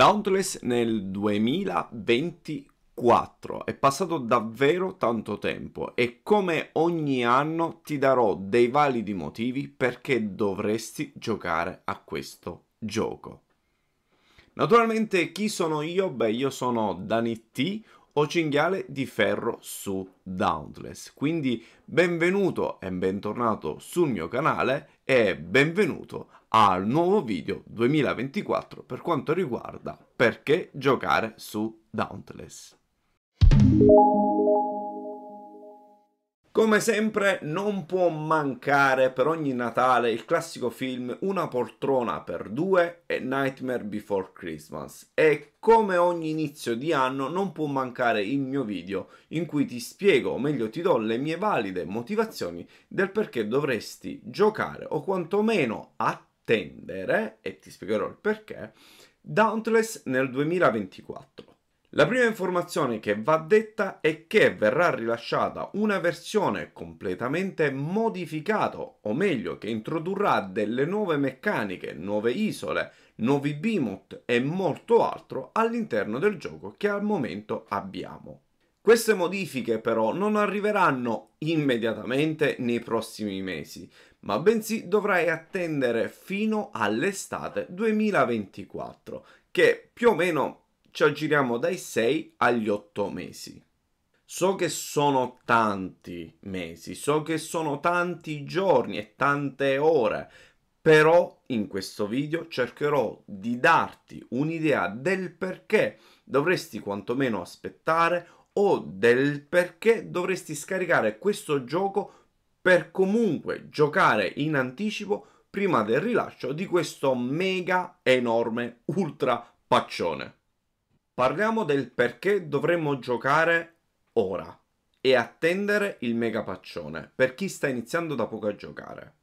Dauntless nel 2024, è passato davvero tanto tempo e come ogni anno ti darò dei validi motivi perché dovresti giocare a questo gioco. Naturalmente chi sono io? Beh, io sono Danny o cinghiale di ferro su Dauntless. Quindi benvenuto e bentornato sul mio canale e benvenuto al nuovo video 2024 per quanto riguarda perché giocare su Dauntless. Come sempre non può mancare per ogni Natale il classico film Una poltrona per due e Nightmare Before Christmas e come ogni inizio di anno non può mancare il mio video in cui ti spiego o meglio ti do le mie valide motivazioni del perché dovresti giocare o quantomeno attendere e ti spiegherò il perché Dauntless nel 2024. La prima informazione che va detta è che verrà rilasciata una versione completamente modificata, o meglio, che introdurrà delle nuove meccaniche, nuove isole, nuovi beamot e molto altro all'interno del gioco che al momento abbiamo. Queste modifiche però non arriveranno immediatamente nei prossimi mesi, ma bensì dovrai attendere fino all'estate 2024, che più o meno ci aggiriamo dai 6 agli 8 mesi. So che sono tanti mesi, so che sono tanti giorni e tante ore, però in questo video cercherò di darti un'idea del perché dovresti quantomeno aspettare o del perché dovresti scaricare questo gioco per comunque giocare in anticipo prima del rilascio di questo mega enorme ultra paccione. Parliamo del perché dovremmo giocare ora e attendere il megapaccione per chi sta iniziando da poco a giocare.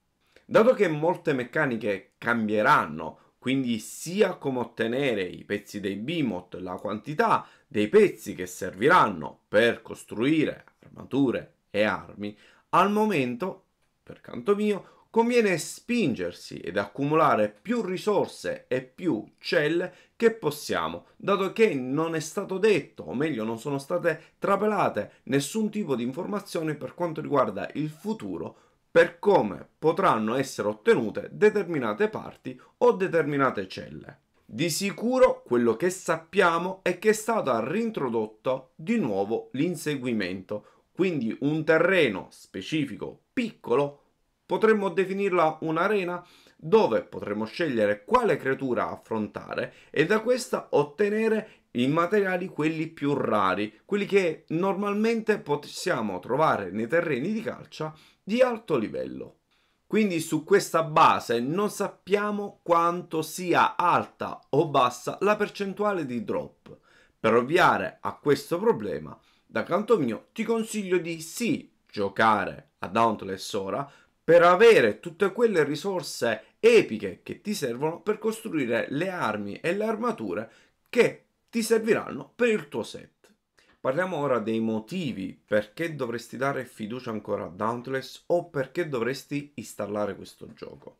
Dato che molte meccaniche cambieranno, quindi sia come ottenere i pezzi dei bimot, la quantità dei pezzi che serviranno per costruire armature e armi, al momento, per canto mio, conviene spingersi ed accumulare più risorse e più celle che possiamo, dato che non è stato detto, o meglio non sono state trapelate nessun tipo di informazioni per quanto riguarda il futuro per come potranno essere ottenute determinate parti o determinate celle. Di sicuro quello che sappiamo è che è stato reintrodotto di nuovo l'inseguimento, quindi un terreno specifico piccolo Potremmo definirla un'arena dove potremo scegliere quale creatura affrontare e da questa ottenere i materiali quelli più rari, quelli che normalmente possiamo trovare nei terreni di calcia di alto livello. Quindi su questa base non sappiamo quanto sia alta o bassa la percentuale di drop. Per ovviare a questo problema, da canto mio ti consiglio di sì giocare a Dauntless ora, per avere tutte quelle risorse epiche che ti servono per costruire le armi e le armature che ti serviranno per il tuo set. Parliamo ora dei motivi perché dovresti dare fiducia ancora a Dauntless o perché dovresti installare questo gioco.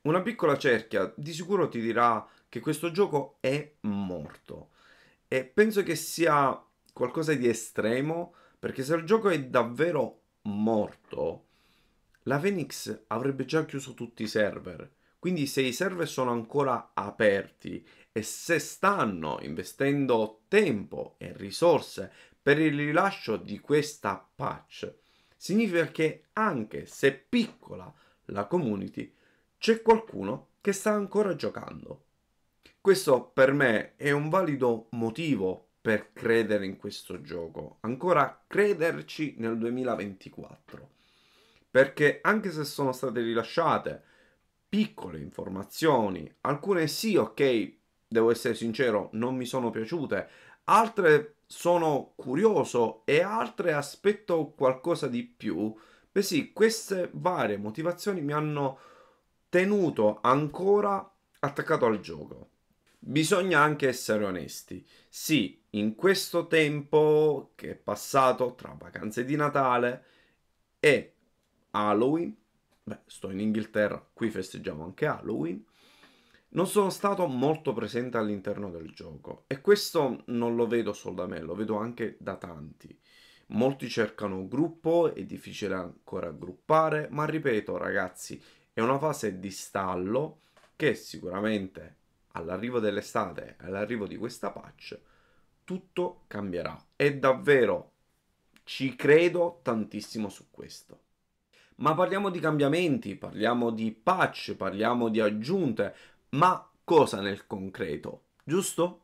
Una piccola cerchia di sicuro ti dirà che questo gioco è morto e penso che sia qualcosa di estremo perché se il gioco è davvero morto la Phoenix avrebbe già chiuso tutti i server. Quindi se i server sono ancora aperti e se stanno investendo tempo e risorse per il rilascio di questa patch, significa che anche se piccola la community, c'è qualcuno che sta ancora giocando. Questo per me è un valido motivo per credere in questo gioco, ancora crederci nel 2024 perché anche se sono state rilasciate piccole informazioni, alcune sì, ok, devo essere sincero, non mi sono piaciute, altre sono curioso e altre aspetto qualcosa di più. Beh sì, queste varie motivazioni mi hanno tenuto ancora attaccato al gioco. Bisogna anche essere onesti. Sì, in questo tempo che è passato tra vacanze di Natale e Halloween, beh, sto in Inghilterra, qui festeggiamo anche Halloween, non sono stato molto presente all'interno del gioco e questo non lo vedo solo da me, lo vedo anche da tanti. Molti cercano un gruppo, è difficile ancora gruppare, ma ripeto ragazzi, è una fase di stallo che sicuramente all'arrivo dell'estate, all'arrivo di questa patch, tutto cambierà. E davvero ci credo tantissimo su questo ma parliamo di cambiamenti, parliamo di patch, parliamo di aggiunte, ma cosa nel concreto, giusto?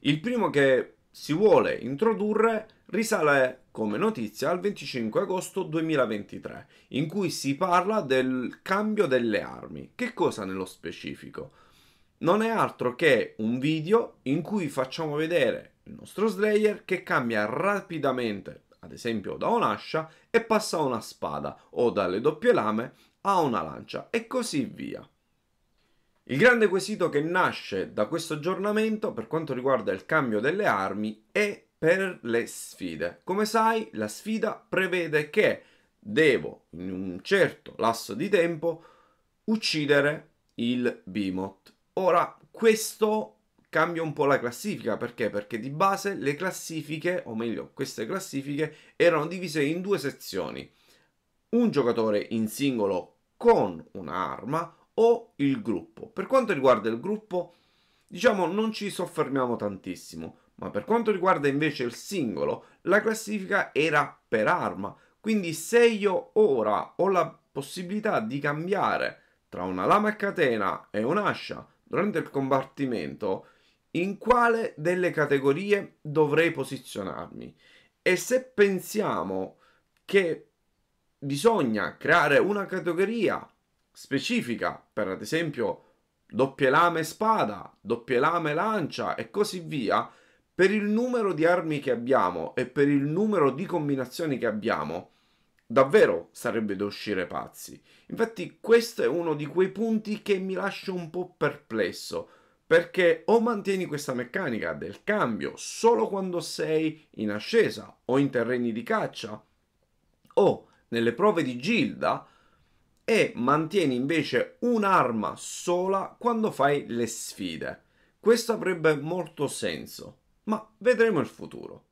Il primo che si vuole introdurre risale come notizia al 25 agosto 2023, in cui si parla del cambio delle armi. Che cosa nello specifico? Non è altro che un video in cui facciamo vedere il nostro Slayer che cambia rapidamente ad esempio da un'ascia e passa a una spada o dalle doppie lame a una lancia e così via. Il grande quesito che nasce da questo aggiornamento per quanto riguarda il cambio delle armi è per le sfide. Come sai, la sfida prevede che devo in un certo lasso di tempo uccidere il Bimot. Ora, questo cambia un po' la classifica, perché? Perché di base le classifiche, o meglio queste classifiche, erano divise in due sezioni. Un giocatore in singolo con un'arma o il gruppo. Per quanto riguarda il gruppo, diciamo non ci soffermiamo tantissimo, ma per quanto riguarda invece il singolo, la classifica era per arma, quindi se io ora ho la possibilità di cambiare tra una lama a catena e un'ascia durante il combattimento, in quale delle categorie dovrei posizionarmi. E se pensiamo che bisogna creare una categoria specifica per ad esempio doppie lame spada, doppie lame lancia e così via, per il numero di armi che abbiamo e per il numero di combinazioni che abbiamo, davvero sarebbe da uscire pazzi. Infatti questo è uno di quei punti che mi lascia un po' perplesso perché o mantieni questa meccanica del cambio solo quando sei in ascesa o in terreni di caccia o nelle prove di gilda e mantieni invece un'arma sola quando fai le sfide. Questo avrebbe molto senso, ma vedremo il futuro.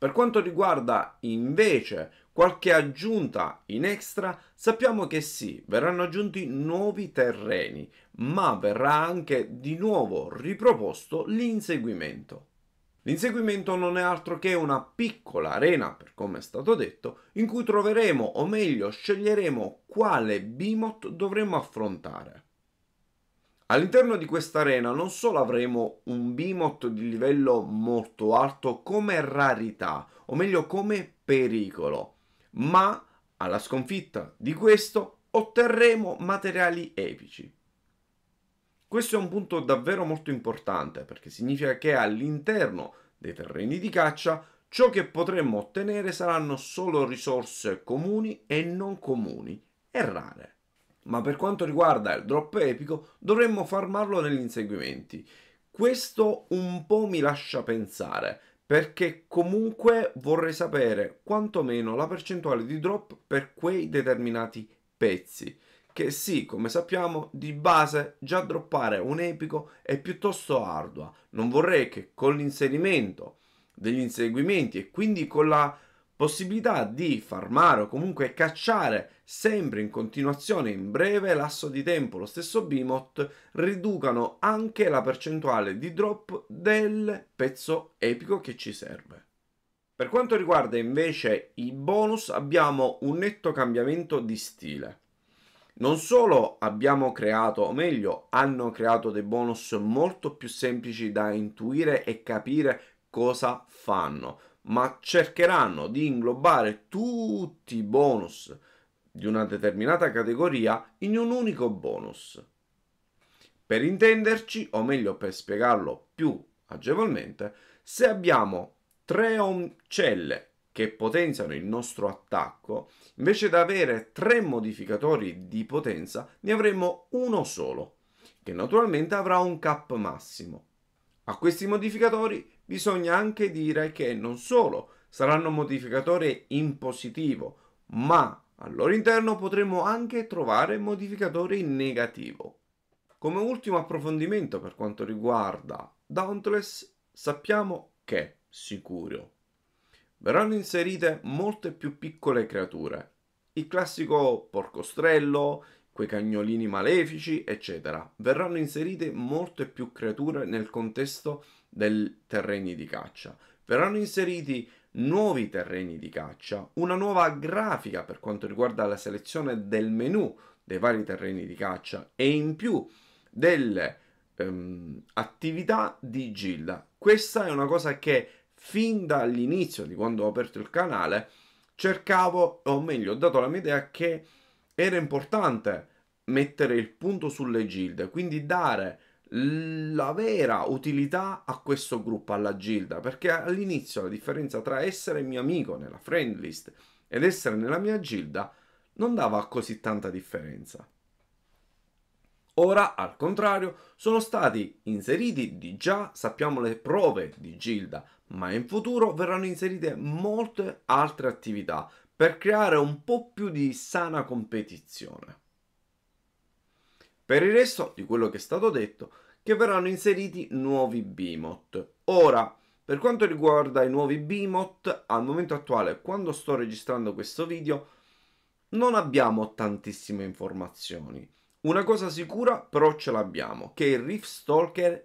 Per quanto riguarda invece qualche aggiunta in extra, sappiamo che sì, verranno aggiunti nuovi terreni, ma verrà anche di nuovo riproposto l'inseguimento. L'inseguimento non è altro che una piccola arena, per come è stato detto, in cui troveremo, o meglio, sceglieremo quale bimot dovremo affrontare. All'interno di quest'arena non solo avremo un Bimot di livello molto alto come rarità, o meglio come pericolo, ma alla sconfitta di questo otterremo materiali epici. Questo è un punto davvero molto importante perché significa che all'interno dei terreni di caccia ciò che potremmo ottenere saranno solo risorse comuni e non comuni e rare ma per quanto riguarda il drop epico dovremmo farmarlo negli inseguimenti. Questo un po' mi lascia pensare, perché comunque vorrei sapere quantomeno la percentuale di drop per quei determinati pezzi. Che sì, come sappiamo, di base già droppare un epico è piuttosto ardua. Non vorrei che con l'inserimento degli inseguimenti e quindi con la possibilità di farmare o comunque cacciare sempre in continuazione in breve lasso di tempo lo stesso Bimot riducano anche la percentuale di drop del pezzo epico che ci serve. Per quanto riguarda invece i bonus abbiamo un netto cambiamento di stile. Non solo abbiamo creato, o meglio, hanno creato dei bonus molto più semplici da intuire e capire cosa fanno, ma cercheranno di inglobare tutti i bonus di una determinata categoria in un unico bonus. Per intenderci, o meglio per spiegarlo più agevolmente, se abbiamo tre oncelle che potenziano il nostro attacco, invece di avere tre modificatori di potenza, ne avremo uno solo, che naturalmente avrà un cap massimo. A questi modificatori bisogna anche dire che non solo saranno modificatori in positivo, ma al loro interno potremo anche trovare modificatori in negativo. Come ultimo approfondimento per quanto riguarda Dauntless, sappiamo che, sicuro, verranno inserite molte più piccole creature, il classico porcostrello, quei cagnolini malefici, eccetera. Verranno inserite molte più creature nel contesto dei terreni di caccia. Verranno inseriti nuovi terreni di caccia, una nuova grafica per quanto riguarda la selezione del menu dei vari terreni di caccia e in più delle ehm, attività di gilda. Questa è una cosa che fin dall'inizio di quando ho aperto il canale cercavo, o meglio, ho dato la mia idea che era importante mettere il punto sulle gilde, quindi dare la vera utilità a questo gruppo, alla Gilda, perché all'inizio la differenza tra essere mio amico nella friend list ed essere nella mia Gilda non dava così tanta differenza. Ora, al contrario, sono stati inseriti di già, sappiamo le prove di Gilda, ma in futuro verranno inserite molte altre attività per creare un po' più di sana competizione. Per il resto di quello che è stato detto, che verranno inseriti nuovi BMOT. Ora, per quanto riguarda i nuovi BMOT, al momento attuale, quando sto registrando questo video, non abbiamo tantissime informazioni. Una cosa sicura però ce l'abbiamo, che il Rift Stalker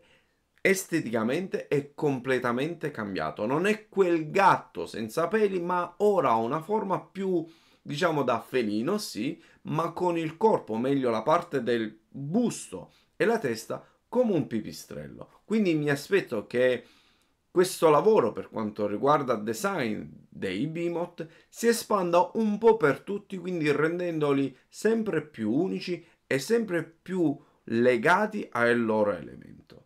esteticamente è completamente cambiato. Non è quel gatto senza peli, ma ora ha una forma più, diciamo, da felino, sì, ma con il corpo, o meglio la parte del busto e la testa come un pipistrello. Quindi mi aspetto che questo lavoro per quanto riguarda il design dei Bimot si espanda un po' per tutti, quindi rendendoli sempre più unici e sempre più legati al loro elemento.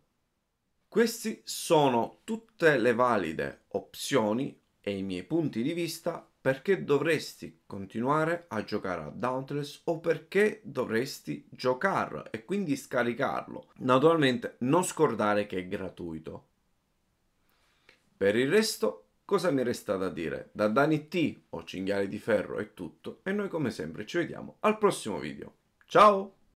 Queste sono tutte le valide opzioni e i miei punti di vista perché dovresti continuare a giocare a Dauntless o perché dovresti giocarlo e quindi scaricarlo? Naturalmente non scordare che è gratuito. Per il resto cosa mi resta da dire? Da Dani T o Cinghiali di Ferro è tutto e noi come sempre ci vediamo al prossimo video. Ciao!